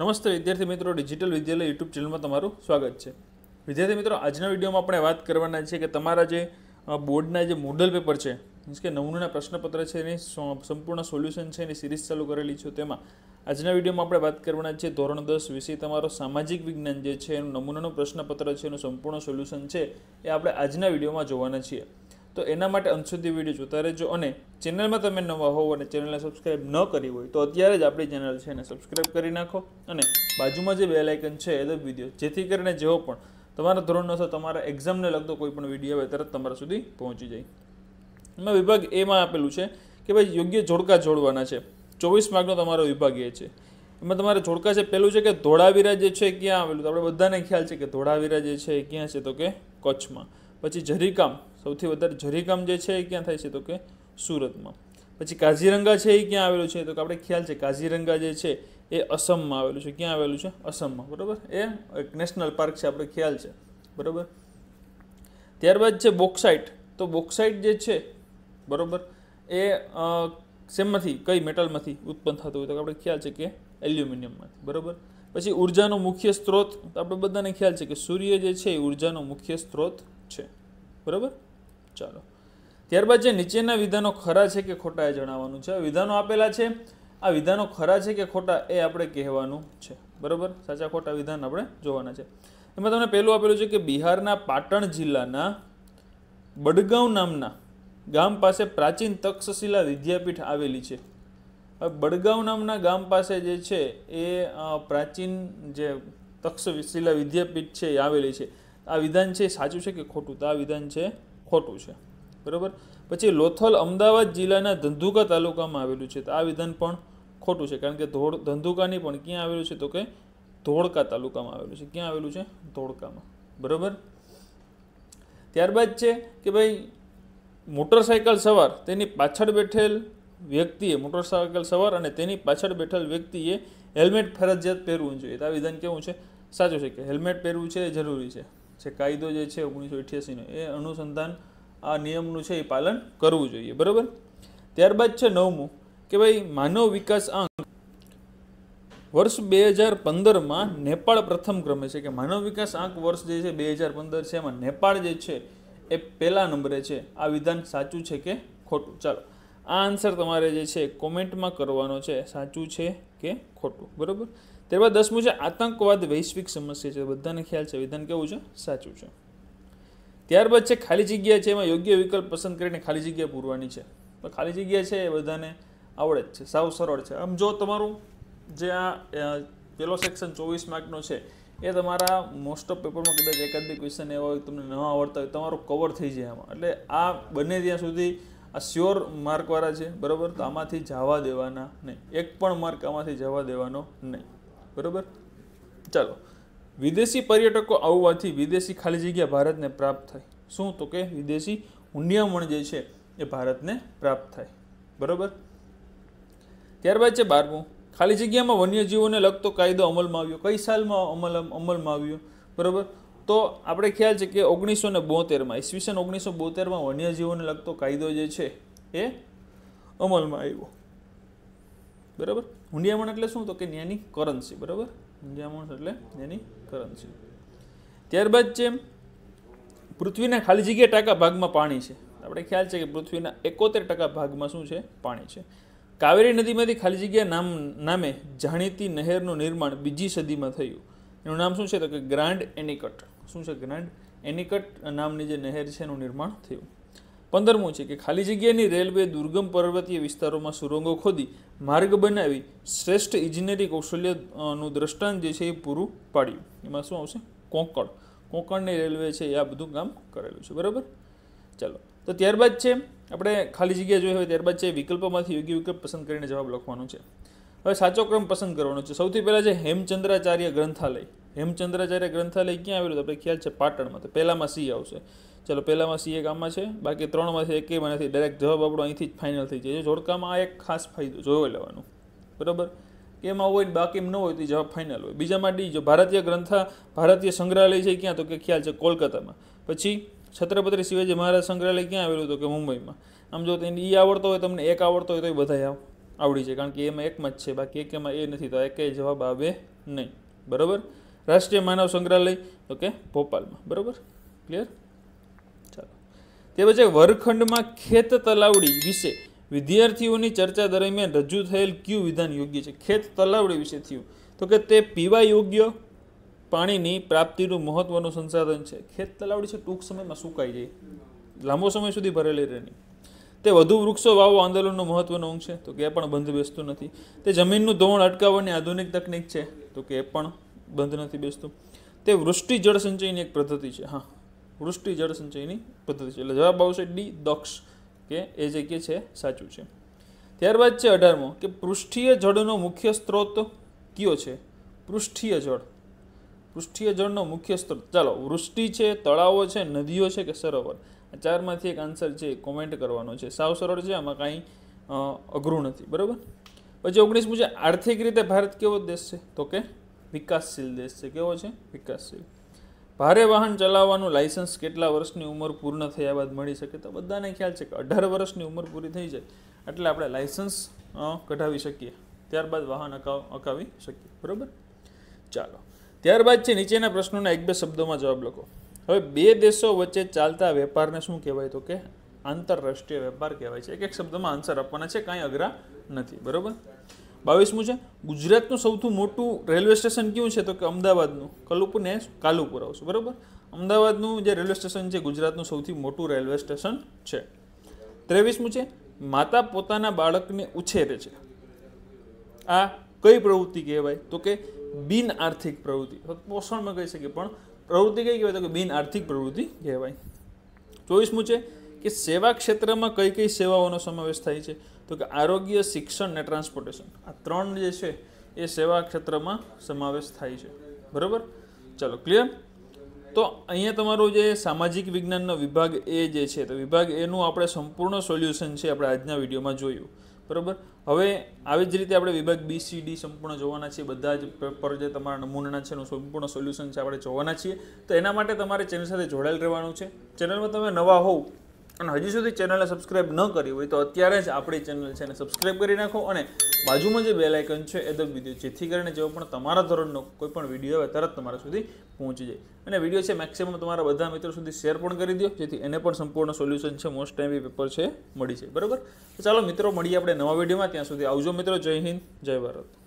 નમસ્તે વિદ્યાર્થી મિત્રો ડિજિટલ વિદ્યાલય યુટ્યુબ ચેનલમાં તમારું સ્વાગત છે વિદ્યાર્થી મિત્રો આજના વિડીયોમાં આપણે વાત કરવાના છે કે તમારા જે બોર્ડના જે મોડલ પેપર છે મીન્સ કે નવનુંના પ્રશ્નપત્ર છે એની સંપૂર્ણ સોલ્યુશન છે એની સિરીઝ ચાલુ કરેલી છે તેમાં આજના વિડીયોમાં આપણે વાત કરવાના છે ધોરણ દસ વિશે તમારો સામાજિક વિજ્ઞાન જે છે એનું નમૂનાનું પ્રશ્નપત્ર છે એનું સંપૂર્ણ સોલ્યુશન છે એ આપણે આજના વિડીયોમાં જોવાના છીએ તો એના માટે અંત સુધી વિડીયો જોતા રહેજો અને ચેનલમાં તમે નવા હોવ અને ચેનલને સબસ્ક્રાઈબ ન કરી હોય તો અત્યારે જ આપણી ચેનલ છે એને સબસ્ક્રાઇબ કરી નાખો અને બાજુમાં જે બે છે એ દબી દો જેથી કરીને જેવો પણ તમારા ધોરણ અથવા તમારા એક્ઝામને લગતો કોઈ પણ વિડીયો આવે તરત તમારા સુધી પહોંચી જાય એમાં વિભાગ એમાં આપેલું છે કે ભાઈ યોગ્ય જોડકા જોડવાના છે ચોવીસ માર્કનો તમારો વિભાગ એ છે એમાં તમારે જોડકા છે પહેલું છે કે ધોળાવીરા જે છે ક્યાં આવેલું તો આપણે બધાને ખ્યાલ છે કે ધોળાવીરા જે છે એ ક્યાં છે તો કે કચ્છમાં પછી ઝરીકામ સૌથી વધારે ઝરીકામ જે છે એ ક્યાં થાય છે તો કે સુરતમાં પછી કાઝીરંગા છે એ ક્યાં આવેલું છે તો કે આપણે ખ્યાલ છે કાઝીરંગા જે છે એ અસમમાં આવેલું છે ક્યાં આવેલું છે અસમમાં બરાબર એ એક નેશનલ પાર્ક છે આપણે ખ્યાલ છે બરાબર ત્યારબાદ છે બોક્સાઇટ તો બોક્સાઇટ જે છે બરાબર એ સેમમાંથી કઈ મેટલમાંથી ઉત્પન્ન થતું હોય તો આપણે ખ્યાલ છે કે એલ્યુમિનિયમમાંથી બરાબર પછી ઉર્જાનો મુખ્ય સ્ત્રોત આપણે બધાને ખ્યાલ છે કે સૂર્ય જે છે એ ઉર્જાનો મુખ્ય સ્ત્રોત છે બરાબર ચાલો ત્યારબાદ જે નીચેના વિધાનો ખરા છે કે ખોટા એ જણાવવાનું છે વિધાનો આપેલા છે આ વિધાનો ખરા છે કે ખોટા એ આપણે કહેવાનું છે બરાબર સાચા ખોટા વિધાન આપણે જોવાના છે એમાં તમને પહેલું આપેલું છે કે બિહારના પાટણ જિલ્લાના બડગાંવ નામના ગામ પાસે પ્રાચીન તક્ષશિલા વિદ્યાપીઠ આવેલી છે બડગાંવ નામના ગામ પાસે જે છે એ પ્રાચીન જે તક્ષશિલા વિદ્યાપીઠ છે એ આવેલી છે આ વિધાન છે સાચું છે કે ખોટું તો આ વિધાન છે ખોટું છે બરાબર પછી લોથલ અમદાવાદ જિલ્લાના ધંધુકા તાલુકામાં આવેલું છે તો આ વિધાન પણ ખોટું છે કારણ કે ધોળ ધંધુકાની પણ ક્યાં આવેલું છે તો કે ધોળકા તાલુકામાં આવેલું છે ક્યાં આવેલું છે ધોળકામાં બરાબર ત્યારબાદ છે કે ભાઈ મોટરસાયકલ સવાર તેની પાછળ બેઠેલ વ્યક્તિએ મોટરસાયકલ સવાર અને તેની પાછળ બેઠેલ વ્યક્તિએ હેલ્મેટ ફરજિયાત પહેરવું જોઈએ તો આ વિધાન કેવું છે સાચું છે કે હેલ્મેટ પહેરવું છે એ જરૂરી છે જે કાયદો જે છે ઓગણીસો અઠ્યાસીનો એ અનુસંધાન આ નિયમનું છે એ પાલન કરવું જોઈએ બરાબર ત્યારબાદ છે નવમું કે ભાઈ માનવ વિકાસ આંક વર્ષ બે હજાર પંદરમાં નેપાળ પ્રથમ ક્રમે છે કે માનવ વિકાસ આંક વર્ષ જે છે બે હજાર પંદર છે એમાં નેપાળ જે છે એ પહેલા નંબરે છે આ વિધાન સાચું છે કે ખોટું ચાલો આ આન્સર તમારે જે છે કોમેન્ટમાં કરવાનો છે સાચું છે કે ખોટું બરાબર ત્યારબાદ દસમું છે આતંકવાદ વૈશ્વિક સમસ્યા છે બધાને ખ્યાલ છે વિધાન કેવું છે સાચું છે ત્યારબાદ છે ખાલી જગ્યા છે એમાં યોગ્ય વિકલ્પ પસંદ કરીને ખાલી જગ્યા પૂરવાની છે તો ખાલી જગ્યા છે એ બધાને આવડે જ છે સાવ સરળ છે આમ જો તમારું જે આ પેલો સેક્શન ચોવીસ માર્કનો છે એ તમારા મોસ્ટ ઓફ પેપરમાં કદાચ એકાદ બે ક્વેશ્ચન એવા હોય તમને ન આવડતા હોય તમારું કવર થઈ જાય આમાં એટલે આ બને ત્યાં સુધી આ સ્યોર માર્કવાળા છે બરાબર તો આમાંથી જવા દેવાના નહીં એક પણ માર્ક આમાંથી જવા દેવાનો નહીં બરાબર ચાલો વિદેશી પર્યટકો આવવાથી વિદેશી ખાલી જગ્યા ભારતને પ્રાપ્ત થાય શું તો કે વિદેશી હુંડિયામણ જે છે એ ભારતને પ્રાપ્ત થાય બરાબર ત્યારબાદ છે બારમું ખાલી જગ્યામાં વન્યજીવોને લગતો કાયદો અમલમાં આવ્યો કઈ સાલમાં અમલ અમલમાં આવ્યો બરાબર તો આપણે ખ્યાલ છે કે ઓગણીસો ને બોતેરમાં ઈસવીસન ઓગણીસો બોતેરમાં વન્યજીવોને લગતો કાયદો જે છે એ અમલમાં આવ્યો બરાબર હુંડિયામણ એટલે શું તો કે ત્યાંની કરન્સી બરાબર હુંડિયામણ એટલે ત્યાંની કરન્સી ત્યારબાદ છે પૃથ્વીના ખાલી જગ્યા ટકા ભાગમાં પાણી છે આપણે ખ્યાલ છે કે પૃથ્વીના એકોતેર ટકા ભાગમાં શું છે પાણી છે કાવેરી નદીમાંથી ખાલી જગ્યા નામ નામે જાણીતી નહેરનું નિર્માણ બીજી સદીમાં થયું એનું નામ શું છે તો કે ગ્રાન્ડ એનિકટ શું છે ગ્રાન્ડ એનિકટ નામની જે નહેર છે એનું નિર્માણ થયું પંદરમું છે કે ખાલી જગ્યાની રેલવે દુર્ગમ પર્વતીય વિસ્તારોમાં સુરંગો ખોદી માર્ગ બનાવી શ્રેષ્ઠ ઇજનેરી કૌશલ્યનું દ્રષ્ટાંત જે છે એ પૂરું પાડ્યું એમાં શું આવશે કોંકણ કોંકણની રેલવે છે એ આ બધું કામ કરેલું છે બરાબર ચાલો તો ત્યારબાદ છે આપણે ખાલી જગ્યા જોઈ હોય ત્યારબાદ છે વિકલ્પોમાંથી યોગ્ય વિકલ્પ પસંદ કરીને જવાબ લખવાનું છે હવે સાચો ક્રમ પસંદ કરવાનો છે સૌથી પહેલાં છે હેમચંદ્રાચાર્ય ગ્રંથાલય હેમચંદ્રાચાર્ય ગ્રંથાલય ક્યાં આવેલું તો આપણે ખ્યાલ છે પાટણમાં તો પહેલાંમાં સી આવશે ચાલો પહેલામાં સી એક આમાં છે બાકી ત્રણમાંથી એક એમાં નથી ડાયરેક્ટ જવાબ આપણો અહીંથી જ ફાઇનલ થઈ જાય જોડકામાં આ એક ખાસ ફાયદો જોવા લેવાનો બરાબર એમાં હોય બાકી ન હોય તો જવાબ ફાઇનલ હોય બીજામાં ડી જો ભારતીય ગ્રંથા ભારતીય સંગ્રહાલય છે ક્યાં તો કે ખ્યાલ છે કોલકાતામાં પછી છત્રપતિ શિવાજી મહારાજ સંગ્રહાલય ક્યાં આવેલું હતું કે મુંબઈમાં આમ જો તેને ઈ આવડતો હોય તમને એક આવડતો હોય તો એ બધા આવડી છે કારણ કે એમાં એકમાં જ છે બાકી એક એમાં એ નથી તો એક જવાબ આવે નહીં બરાબર રાષ્ટ્રીય માનવ સંગ્રહાલય તો કે ભોપાલમાં બરાબર ક્લિયર તેમજ વર્ગખંડમાં ખેત તલાવડી વિશે વિદ્યાર્થીઓની ચર્ચા દરમિયાન રજૂ થયેલ ક્યુ વિધાન યોગ્ય છે ખેત તલાવડી વિશે થયું તો કે તે પીવા યોગ્ય પાણીની પ્રાપ્તિનું મહત્વનું સંસાધન છે ખેત તલાવડી છે ટૂંક સમયમાં સુકાઈ જાય લાંબો સમય સુધી ભરેલી રહેની તે વધુ વૃક્ષો વાવો આંદોલનનો મહત્વનો અંગ છે તો કે એ પણ બંધ બેસતું નથી તે જમીનનું ધોવાણ અટકાવવાની આધુનિક તકનીક છે તો કે એ પણ બંધ નથી બેસતું તે વૃષ્ટિ જળ સંચયની એક પદ્ધતિ છે હા વૃષ્ટિ જળ સંચયની પદ્ધતિ છે એટલે જવાબ આવશે ડી દક્ષ કે એ જે કે છે સાચું છે ત્યારબાદ છે અઢારમો કે પૃષ્ઠીય જળનો મુખ્ય સ્ત્રોત કયો છે પૃષ્ઠીય જળ પૃષ્ઠીય જળનો મુખ્ય સ્ત્રોત ચાલો વૃષ્ટિ છે તળાવો છે નદીઓ છે કે સરોવર આ ચારમાંથી એક આન્સર છે કોમેન્ટ કરવાનો છે સાવ સરળ છે આમાં કાંઈ અઘરું નથી બરાબર પછી ઓગણીસમું છે આર્થિક રીતે ભારત કેવો દેશ છે તો કે વિકાસશીલ દેશ છે કેવો છે વિકાસશીલ ભારે વાહન ચલાવવાનું લાયસન્સ કેટલા વર્ષની ઉંમર પૂર્ણ થયા બાદ મળી શકે તો બધાને ખ્યાલ છે કે અઢાર વર્ષની ઉંમર પૂરી થઈ જાય એટલે આપણે લાયસન્સ કઢાવી શકીએ ત્યારબાદ વાહન અકાવી શકીએ બરાબર ચાલો ત્યારબાદ છે નીચેના પ્રશ્નોના એક બે શબ્દોમાં જવાબ લખો હવે બે દેશો વચ્ચે ચાલતા વેપારને શું કહેવાય તો કે આંતરરાષ્ટ્રીય વેપાર કહેવાય છે એક એક શબ્દમાં આન્સર આપવાના છે કાંઈ અઘરા નથી બરાબર બાવીસમું છે ગુજરાતનું સૌથી મોટું રેલવે સ્ટેશન કયું છે તો કે અમદાવાદનું કલુપુર ને કાલુપુર આવશે બરાબર અમદાવાદનું જે રેલવે સ્ટેશન છે ગુજરાતનું સૌથી મોટું રેલવે સ્ટેશન છે ત્રેવીસમું છે માતા પોતાના બાળકને ઉછેરે છે આ કઈ પ્રવૃત્તિ કહેવાય તો કે બિન આર્થિક પ્રવૃત્તિ પોષણમાં કહી શકીએ પણ પ્રવૃત્તિ કઈ કહેવાય તો કે બિન આર્થિક પ્રવૃત્તિ કહેવાય ચોવીસમું છે કે સેવા ક્ષેત્રમાં કઈ કઈ સેવાઓનો સમાવેશ થાય છે તો કે આરોગ્ય શિક્ષણ ને ટ્રાન્સપોર્ટેશન આ ત્રણ જે છે એ સેવા ક્ષેત્રમાં સમાવેશ થાય છે બરાબર ચાલો ક્લિયર તો અહીંયા તમારો જે સામાજિક વિજ્ઞાનનો વિભાગ એ જે છે તો વિભાગ એનું આપણે સંપૂર્ણ સોલ્યુશન છે આપણે આજના વિડીયોમાં જોયું બરાબર હવે આવી જ રીતે આપણે વિભાગ બી સી ડી સંપૂર્ણ જોવાના છીએ બધા જ પેપર જે તમારા નમૂના છે એનું સંપૂર્ણ સોલ્યુશન છે આપણે જોવાના છીએ તો એના માટે તમારે ચેનલ સાથે જોડાયેલ રહેવાનું છે ચેનલમાં તમે નવા હોવ અને હજી સુધી ચેનલને સબસ્ક્રાઇબ ન કરી હોય તો અત્યારે જ આપણી ચેનલ છે એને સબસ્ક્રાઇબ કરી નાખો અને બાજુમાં જે બેલ આઇકન છે એ દબી દો જેથી કરીને જેવો પણ તમારા ધોરણનો કોઈ પણ વિડીયો આવે તરત તમારા સુધી પહોંચી જાય અને વિડીયો છે મેક્સિમમ તમારા બધા મિત્રો સુધી શેર પણ કરી દો જેથી એને પણ સંપૂર્ણ સોલ્યુશન છે મોસ્ટ ટાઈમ પેપર છે મળી જાય બરાબર તો ચાલો મિત્રો મળીએ આપણે નવા વિડીયોમાં ત્યાં સુધી આવજો મિત્રો જય હિન્દ જય ભારત